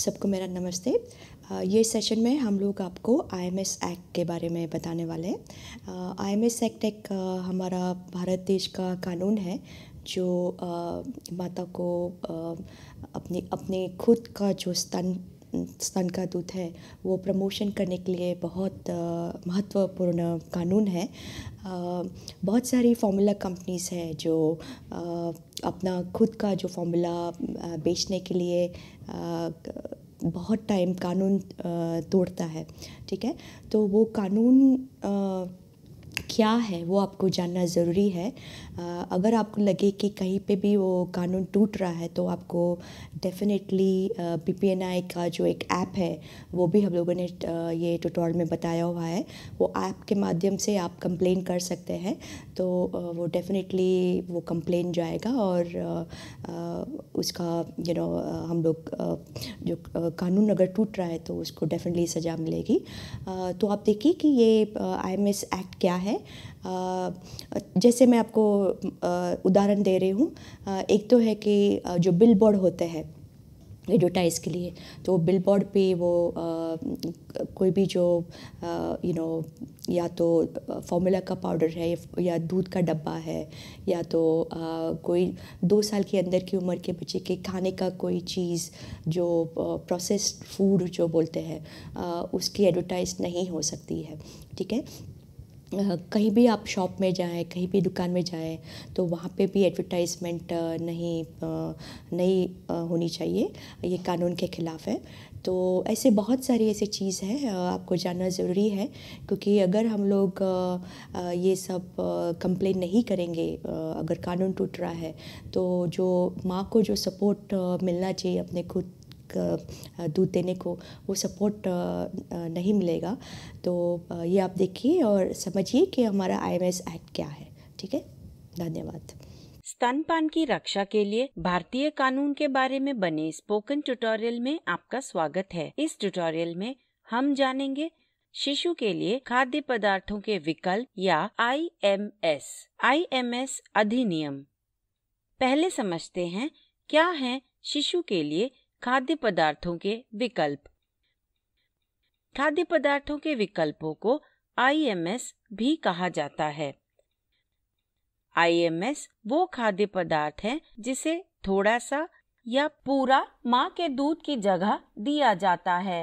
सबको मेरा नमस्ते ये सेशन में हम लोग आपको आई एम एस एक्ट के बारे में बताने वाले हैं आई एम एस एक्ट एक हमारा भारत देश का कानून है जो आ, माता को आ, अपने खुद का जो स्तन स्तन का दूध है वो प्रमोशन करने के लिए बहुत महत्वपूर्ण कानून है बहुत सारी फार्मूला कंपनीज़ है जो अपना खुद का जो फार्मूला बेचने के लिए बहुत टाइम कानून तोड़ता है ठीक है तो वो कानून क्या है वो आपको जानना ज़रूरी है अगर आपको लगे कि कहीं पे भी वो कानून टूट रहा है तो आपको definitely P P N I का जो एक ऐप है वो भी हम लोगों ने ये ट्यूटोरियल में बताया हुआ है वो ऐप के माध्यम से आप कंप्लेन कर सकते हैं तो वो डेफिनेटली वो कंप्लेन जाएगा और उसका यू नो हम लोग जो कानून अगर टूट रहा है तो उसको डेफिनेटली सज़ा मिलेगी तो आप देखिए कि ये आई एम एस एक्ट क्या है है जैसे मैं आपको उदाहरण दे रही हूँ एक तो है कि जो बिल बोर्ड होते हैं एडवर्टाइज़ के लिए तो बिल बोर्ड पर वो आ, कोई भी जो यू नो या तो फॉर्मूला का पाउडर है या दूध का डब्बा है या तो आ, कोई दो साल के अंदर की उम्र के बच्चे के खाने का कोई चीज़ जो प्रोसेस्ड फूड जो बोलते हैं उसकी एडवर्टाइज नहीं हो सकती है ठीक है कहीं भी आप शॉप में जाएँ कहीं भी दुकान में जाएँ तो वहाँ पे भी एडवर्टाइज़मेंट नहीं नहीं होनी चाहिए ये कानून के ख़िलाफ़ है तो ऐसे बहुत सारी ऐसी चीज़ है आपको जानना ज़रूरी है क्योंकि अगर हम लोग ये सब कंप्लेन नहीं करेंगे अगर कानून टूट रहा है तो जो माँ को जो सपोर्ट मिलना चाहिए अपने खुद दूध देने को वो सपोर्ट नहीं मिलेगा तो ये आप देखिए और समझिए कि हमारा आई एक्ट क्या है ठीक है धन्यवाद स्तनपान की रक्षा के लिए भारतीय कानून के बारे में बने स्पोकन ट्यूटोरियल में आपका स्वागत है इस ट्यूटोरियल में हम जानेंगे शिशु के लिए खाद्य पदार्थों के विकल्प या आईएमएस आईएमएस अधिनियम पहले समझते हैं क्या है शिशु के लिए खाद्य पदार्थों के विकल्प खाद्य पदार्थों के विकल्पों को आईएमएस भी कहा जाता है आईएमएस वो खाद्य पदार्थ है जिसे थोड़ा सा या पूरा माँ के दूध की जगह दिया जाता है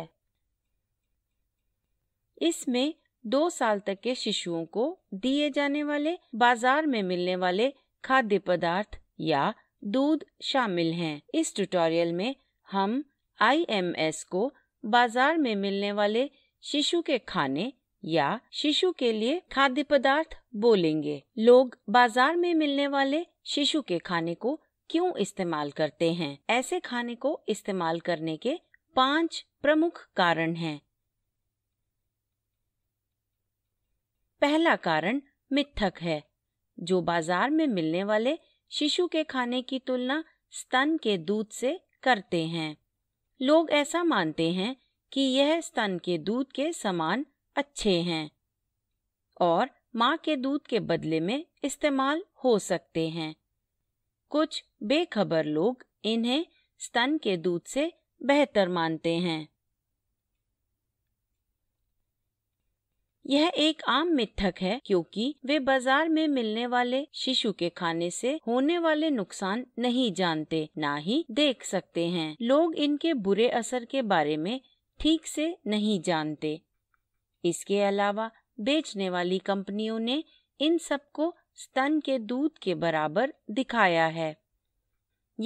इसमें दो साल तक के शिशुओं को दिए जाने वाले बाजार में मिलने वाले खाद्य पदार्थ या दूध शामिल हैं। इस ट्यूटोरियल में हम आईएमएस को बाजार में मिलने वाले शिशु के खाने या शिशु के लिए खाद्य पदार्थ बोलेंगे लोग बाजार में मिलने वाले शिशु के खाने को क्यों इस्तेमाल करते हैं ऐसे खाने को इस्तेमाल करने के पांच प्रमुख कारण हैं पहला कारण मिथक है जो बाजार में मिलने वाले शिशु के खाने की तुलना स्तन के दूध से करते हैं लोग ऐसा मानते हैं कि यह स्तन के दूध के समान अच्छे हैं और माँ के दूध के बदले में इस्तेमाल हो सकते हैं कुछ बेखबर लोग इन्हें स्तन के दूध से बेहतर मानते हैं यह एक आम मिथक है क्योंकि वे बाजार में मिलने वाले शिशु के खाने से होने वाले नुकसान नहीं जानते न ही देख सकते हैं लोग इनके बुरे असर के बारे में ठीक से नहीं जानते इसके अलावा बेचने वाली कंपनियों ने इन सबको स्तन के दूध के बराबर दिखाया है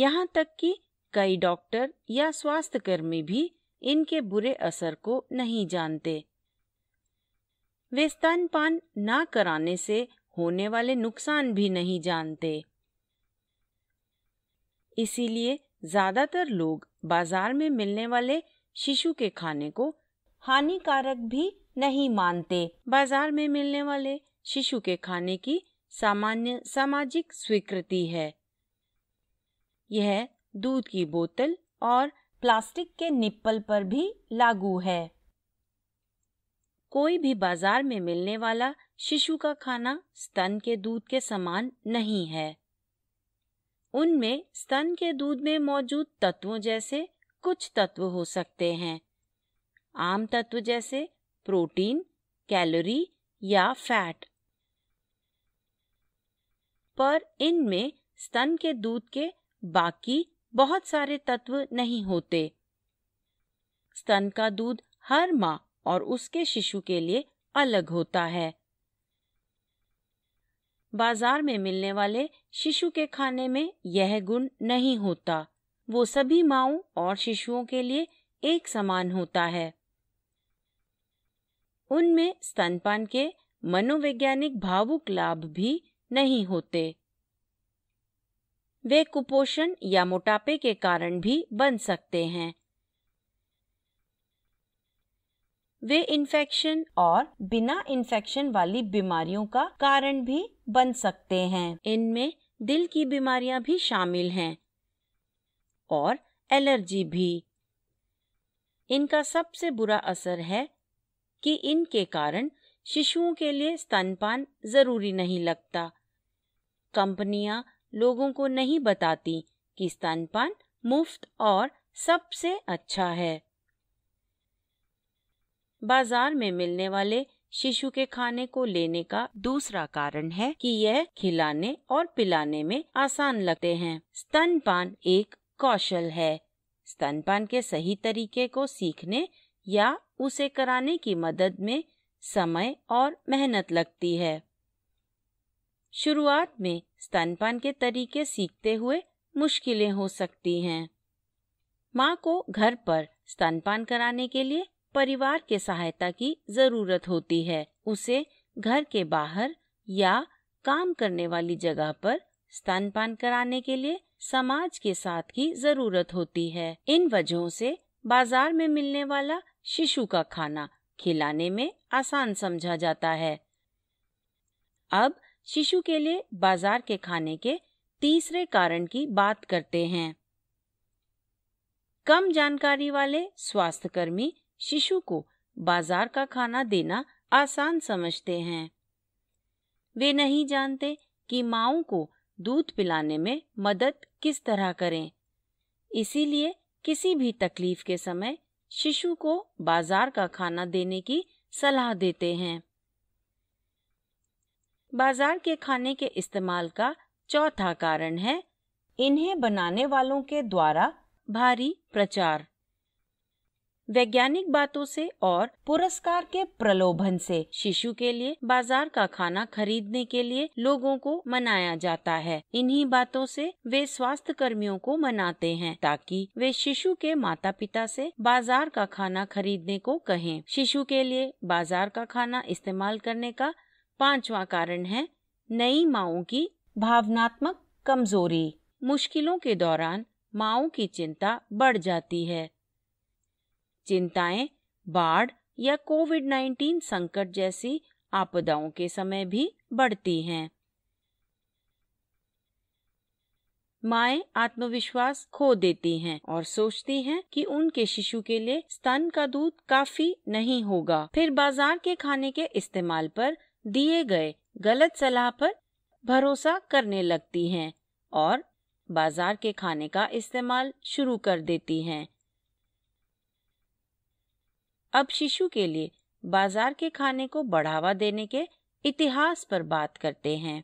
यहाँ तक कि कई डॉक्टर या स्वास्थ्यकर्मी भी इनके बुरे असर को नहीं जानते वे स्तनपान ना कराने से होने वाले नुकसान भी नहीं जानते इसीलिए ज्यादातर लोग बाजार में मिलने वाले शिशु के खाने को हानिकारक भी नहीं मानते बाजार में मिलने वाले शिशु के खाने की सामान्य सामाजिक स्वीकृति है यह दूध की बोतल और प्लास्टिक के निप्पल पर भी लागू है कोई भी बाजार में मिलने वाला शिशु का खाना स्तन के दूध के समान नहीं है उनमें स्तन के दूध में मौजूद तत्वों जैसे कुछ तत्व हो सकते हैं आम तत्व जैसे प्रोटीन कैलोरी या फैट पर इनमें स्तन के दूध के बाकी बहुत सारे तत्व नहीं होते स्तन का दूध हर माँ और उसके शिशु के लिए अलग होता है बाजार में मिलने वाले शिशु के खाने में यह गुण नहीं होता वो सभी माओ और शिशुओं के लिए एक समान होता है उनमें स्तनपान के मनोवैज्ञानिक भावुक लाभ भी नहीं होते वे कुपोषण या मोटापे के कारण भी बन सकते हैं वे इन्फेक्शन और बिना इन्फेक्शन वाली बीमारियों का कारण भी बन सकते हैं इनमें दिल की बीमारियां भी शामिल हैं और एलर्जी भी इनका सबसे बुरा असर है कि इनके कारण शिशुओं के लिए स्तनपान जरूरी नहीं लगता कंपनियां लोगों को नहीं बताती कि स्तनपान मुफ्त और सबसे अच्छा है बाजार में मिलने वाले शिशु के खाने को लेने का दूसरा कारण है कि यह खिलाने और पिलाने में आसान लगते हैं स्तनपान एक कौशल है स्तनपान के सही तरीके को सीखने या उसे कराने की मदद में समय और मेहनत लगती है शुरुआत में स्तनपान के तरीके सीखते हुए मुश्किलें हो सकती हैं माँ को घर पर स्तनपान कराने के लिए परिवार के सहायता की जरूरत होती है उसे घर के बाहर या काम करने वाली जगह पर स्तनपान कराने के लिए समाज के साथ की जरूरत होती है इन वजहों से बाजार में मिलने वाला शिशु का खाना खिलाने में आसान समझा जाता है अब शिशु के लिए बाजार के खाने के तीसरे कारण की बात करते हैं कम जानकारी वाले स्वास्थ्यकर्मी शिशु को बाजार का खाना देना आसान समझते हैं वे नहीं जानते कि माओ को दूध पिलाने में मदद किस तरह करें इसीलिए किसी भी तकलीफ के समय शिशु को बाजार का खाना देने की सलाह देते हैं बाजार के खाने के इस्तेमाल का चौथा कारण है इन्हें बनाने वालों के द्वारा भारी प्रचार वैज्ञानिक बातों से और पुरस्कार के प्रलोभन से शिशु के लिए बाजार का खाना खरीदने के लिए लोगों को मनाया जाता है इन्हीं बातों से वे स्वास्थ्य कर्मियों को मनाते हैं ताकि वे शिशु के माता पिता से बाजार का खाना खरीदने को कहें शिशु के लिए बाजार का खाना इस्तेमाल करने का पांचवा कारण है नई माओ की भावनात्मक कमजोरी मुश्किलों के दौरान माओ की चिंता बढ़ जाती है चिंताएं बाढ़ या कोविड 19 संकट जैसी आपदाओं के समय भी बढ़ती हैं माए आत्मविश्वास खो देती हैं और सोचती हैं कि उनके शिशु के लिए स्तन का दूध काफी नहीं होगा फिर बाजार के खाने के इस्तेमाल पर दिए गए गलत सलाह पर भरोसा करने लगती हैं और बाजार के खाने का इस्तेमाल शुरू कर देती हैं अब शिशु के लिए बाजार के खाने को बढ़ावा देने के इतिहास पर बात करते हैं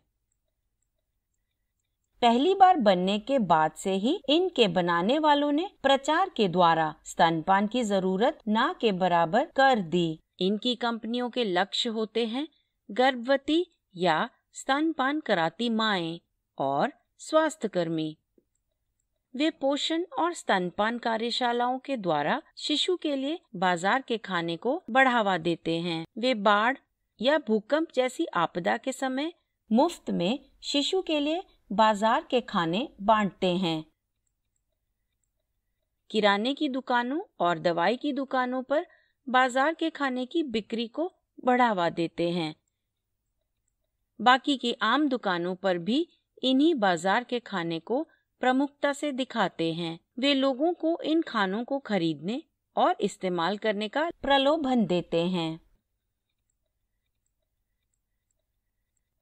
पहली बार बनने के बाद से ही इनके बनाने वालों ने प्रचार के द्वारा स्तनपान की जरूरत ना के बराबर कर दी इनकी कंपनियों के लक्ष्य होते हैं गर्भवती या स्तनपान कराती माए और स्वास्थ्यकर्मी वे पोषण और स्तनपान कार्यशालाओं के द्वारा शिशु के लिए बाजार के खाने को बढ़ावा देते हैं वे बाढ़ या भूकंप जैसी आपदा के समय मुफ्त में शिशु के लिए बाजार के खाने बांटते हैं किराने की दुकानों और दवाई की दुकानों पर बाजार के खाने की बिक्री को बढ़ावा देते हैं बाकी की आम दुकानों पर भी इन्हीं बाजार के खाने को प्रमुखता से दिखाते हैं वे लोगों को इन खानों को खरीदने और इस्तेमाल करने का प्रलोभन देते हैं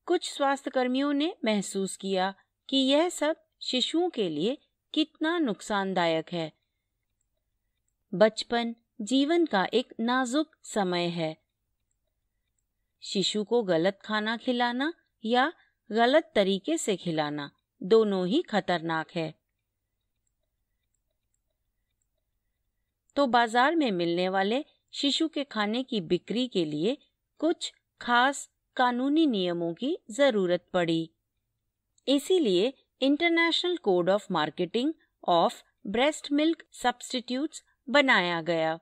कुछ स्वास्थ्यकर्मियों ने महसूस किया कि यह सब शिशुओं के लिए कितना नुकसानदायक है बचपन जीवन का एक नाजुक समय है शिशु को गलत खाना खिलाना या गलत तरीके से खिलाना दोनों ही खतरनाक है तो बाजार में मिलने वाले शिशु के खाने की बिक्री के लिए कुछ खास कानूनी नियमों की जरूरत पड़ी इसीलिए international code of marketing of breast milk substitutes बनाया गया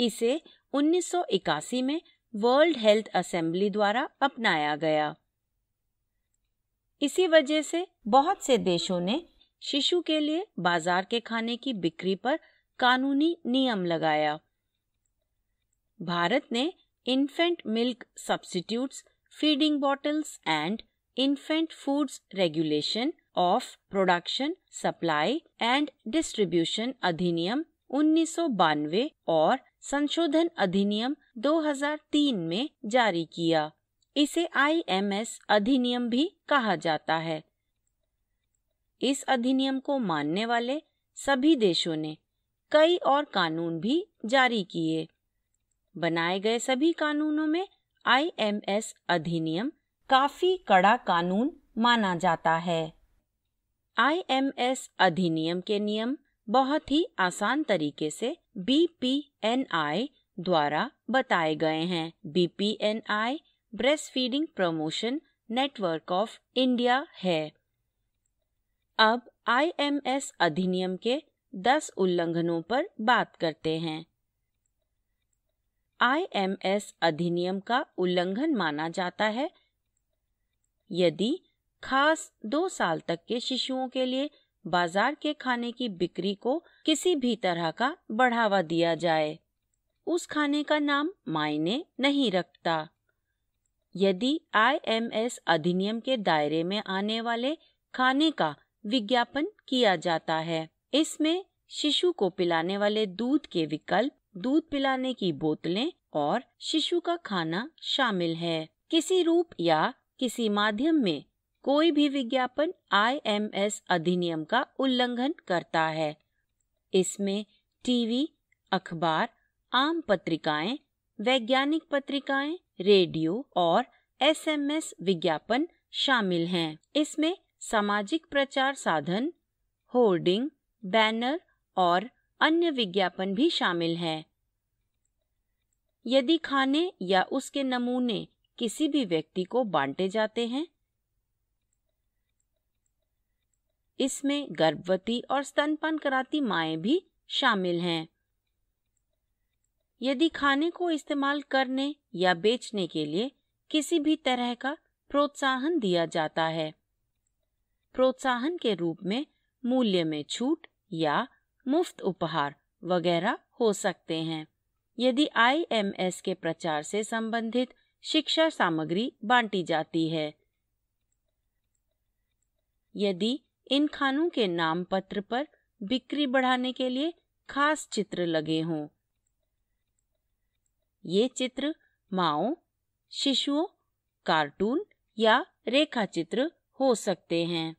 इसे 1981 में वर्ल्ड हेल्थ असेंबली द्वारा अपनाया गया इसी वजह से बहुत से देशों ने शिशु के लिए बाजार के खाने की बिक्री पर कानूनी नियम लगाया भारत ने infant milk substitutes feeding bottles and infant foods regulation of production supply and distribution अधिनियम उन्नीस और संशोधन अधिनियम 2003 में जारी किया इसे आईएमएस अधिनियम भी कहा जाता है इस अधिनियम को मानने वाले सभी देशों ने कई और कानून भी जारी किए बनाए गए सभी कानूनों में आईएमएस अधिनियम काफी कड़ा कानून माना जाता है आईएमएस अधिनियम के नियम बहुत ही आसान तरीके से बीपीएनआई द्वारा बताए गए हैं BPNI breastfeeding promotion network of India है अब आईएमएस अधिनियम के 10 उल्लंघनों पर बात करते हैं आईएमएस अधिनियम का उल्लंघन माना जाता है यदि खास दो साल तक के शिशुओं के लिए बाजार के खाने की बिक्री को किसी भी तरह का बढ़ावा दिया जाए उस खाने का नाम मायने नहीं रखता यदि आईएमएस अधिनियम के दायरे में आने वाले खाने का विज्ञापन किया जाता है इसमें शिशु को पिलाने वाले दूध के विकल्प दूध पिलाने की बोतलें और शिशु का खाना शामिल है किसी रूप या किसी माध्यम में कोई भी विज्ञापन आईएमएस अधिनियम का उल्लंघन करता है इसमें टीवी अखबार आम पत्रिकाएं वैज्ञानिक पत्रिकाएं रेडियो और एसएमएस विज्ञापन शामिल हैं इसमें सामाजिक प्रचार साधन होर्डिंग बैनर और अन्य विज्ञापन भी शामिल हैं यदि खाने या उसके नमूने किसी भी व्यक्ति को बांटे जाते हैं इसमें गर्भवती और स्तनपान कराती माए भी शामिल हैं यदि खाने को इस्तेमाल करने या बेचने के लिए किसी भी तरह का प्रोत्साहन दिया जाता है प्रोत्साहन के रूप में मूल्य में छूट या मुफ्त उपहार वगैरह हो सकते हैं यदि आईएमएस के प्रचार से संबंधित शिक्षा सामग्री बांटी जाती है यदि इन खानों के नाम पत्र पर बिक्री बढ़ाने के लिए खास चित्र लगे हों ये चित्र माओ शिशुओं कार्टून या रेखाचित्र हो सकते हैं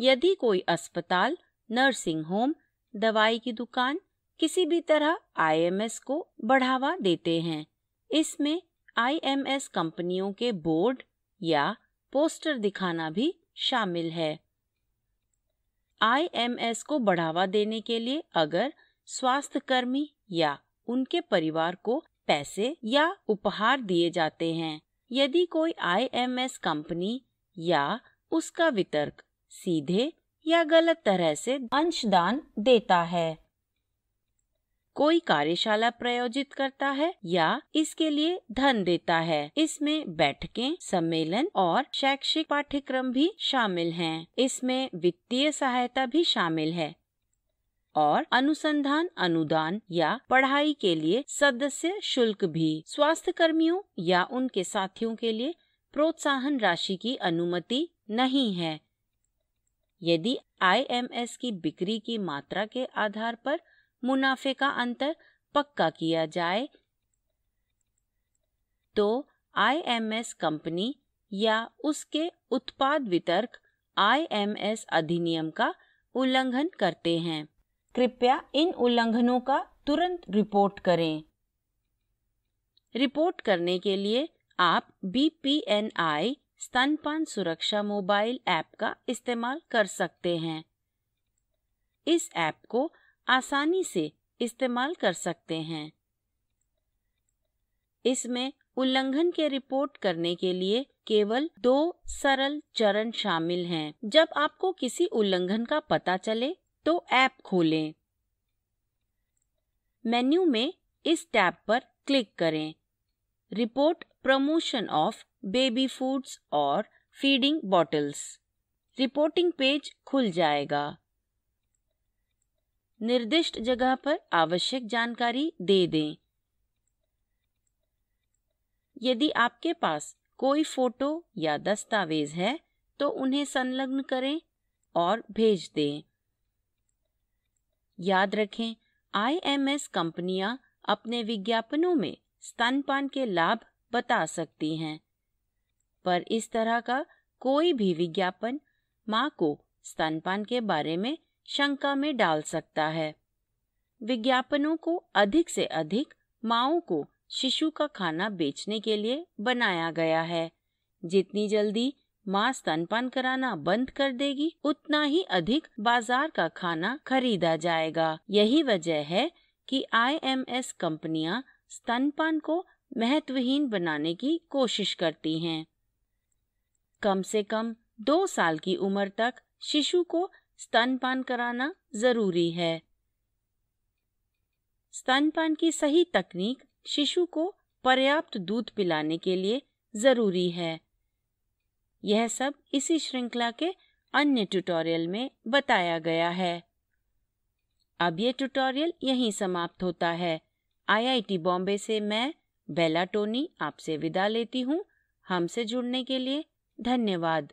यदि कोई अस्पताल नर्सिंग होम दवाई की दुकान किसी भी तरह आईएमएस को बढ़ावा देते हैं इसमें आईएमएस कंपनियों के बोर्ड या पोस्टर दिखाना भी शामिल है आईएमएस को बढ़ावा देने के लिए अगर स्वास्थ्य कर्मी या उनके परिवार को पैसे या उपहार दिए जाते हैं यदि कोई आईएमएस कंपनी या उसका वितरक सीधे या गलत तरह से अंशदान देता है कोई कार्यशाला प्रायोजित करता है या इसके लिए धन देता है इसमें बैठकें, सम्मेलन और शैक्षिक पाठ्यक्रम भी शामिल हैं। इसमें वित्तीय सहायता भी शामिल है और अनुसंधान अनुदान या पढ़ाई के लिए सदस्य शुल्क भी स्वास्थ्य कर्मियों या उनके साथियों के लिए प्रोत्साहन राशि की अनुमति नहीं है यदि आईएमएस की बिक्री की मात्रा के आधार पर मुनाफे का अंतर पक्का किया जाए तो आईएमएस कंपनी या उसके उत्पाद वितरक आईएमएस अधिनियम का उल्लंघन करते हैं कृपया इन उल्लंघनों का तुरंत रिपोर्ट करें रिपोर्ट करने के लिए आप बी पी एन आई स्तनपान सुरक्षा मोबाइल ऐप का इस्तेमाल कर सकते हैं इस ऐप को आसानी से इस्तेमाल कर सकते हैं इसमें उल्लंघन के रिपोर्ट करने के लिए केवल दो सरल चरण शामिल हैं। जब आपको किसी उल्लंघन का पता चले तो ऐप खोलें मेन्यू में इस टैब पर क्लिक करें report promotion of baby foods और फीडिंग बॉटल्स रिपोर्टिंग पेज खुल जाएगा निर्दिष्ट जगह पर आवश्यक जानकारी दे दें यदि आपके पास कोई फोटो या दस्तावेज है तो उन्हें संलग्न करें और भेज दें याद रखें आईएमएस कंपनियां अपने विज्ञापनों में स्तनपान के लाभ बता सकती हैं पर इस तरह का कोई भी विज्ञापन माँ को स्तनपान के बारे में शंका में डाल सकता है विज्ञापनों को अधिक से अधिक माओ को शिशु का खाना बेचने के लिए बनाया गया है जितनी जल्दी माँ स्तनपान कराना बंद कर देगी उतना ही अधिक बाजार का खाना खरीदा जाएगा यही वजह है कि आईएमएस कंपनियां स्तनपान को महत्वहीन बनाने की कोशिश करती हैं कम से कम दो साल की उम्र तक शिशु को स्तनपान कराना जरूरी है स्तनपान की सही तकनीक शिशु को पर्याप्त दूध पिलाने के लिए जरूरी है यह सब इसी श्रृंखला के अन्य ट्यूटोरियल में बताया गया है अब ये ट्यूटोरियल यहीं समाप्त होता है आईआईटी बॉम्बे से मैं बेला टोनी आपसे विदा लेती हूँ हमसे जुड़ने के लिए धन्यवाद